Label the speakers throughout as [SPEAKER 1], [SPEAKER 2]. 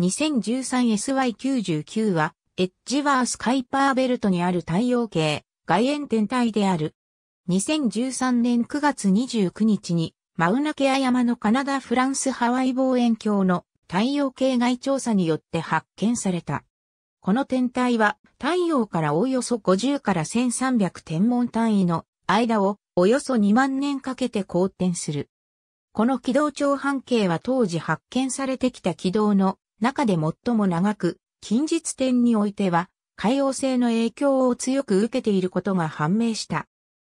[SPEAKER 1] 2013SY99 は、エッジワース・カイパーベルトにある太陽系、外縁天体である。2013年9月29日に、マウナケア山のカナダ・フランス・ハワイ望遠鏡の太陽系外調査によって発見された。この天体は太陽からおよそ50から1300天文単位の間をおよそ2万年かけて公転する。この軌道長半径は当時発見されてきた軌道の中で最も長く、近日点においては、海洋性の影響を強く受けていることが判明した。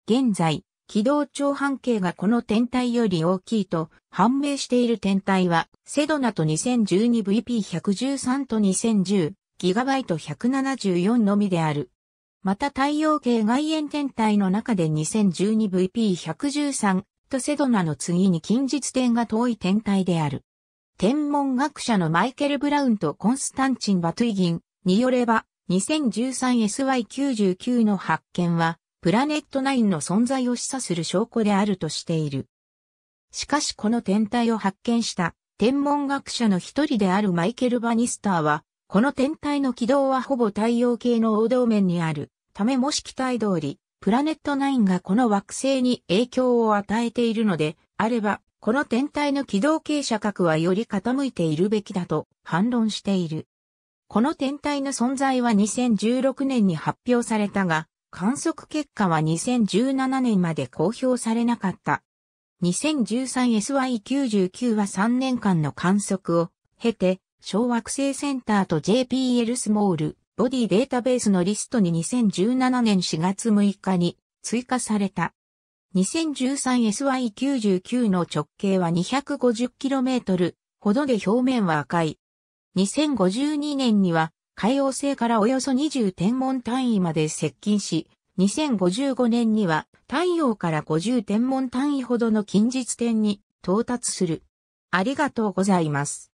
[SPEAKER 1] 現在、軌道長半径がこの天体より大きいと判明している天体は、セドナと 2012VP113 と 2010GB174 のみである。また太陽系外縁天体の中で 2012VP113 とセドナの次に近日点が遠い天体である。天文学者のマイケル・ブラウンとコンスタンチン・バトゥイギンによれば、2013SY99 の発見は、プラネット9の存在を示唆する証拠であるとしている。しかしこの天体を発見した天文学者の一人であるマイケル・バニスターは、この天体の軌道はほぼ太陽系の王道面にある、ためもし期待通り、プラネット9がこの惑星に影響を与えているので、あれば、この天体の軌道傾斜角はより傾いているべきだと反論している。この天体の存在は2016年に発表されたが、観測結果は2017年まで公表されなかった。2013SY99 は3年間の観測を経て、小惑星センターと JPL スモールボディデータベースのリストに2017年4月6日に追加された。2013SY99 の直径は 250km ほどで表面は赤い。2052年には海洋星からおよそ20天文単位まで接近し、2055年には太陽から50天文単位ほどの近日点に到達する。ありがとうございます。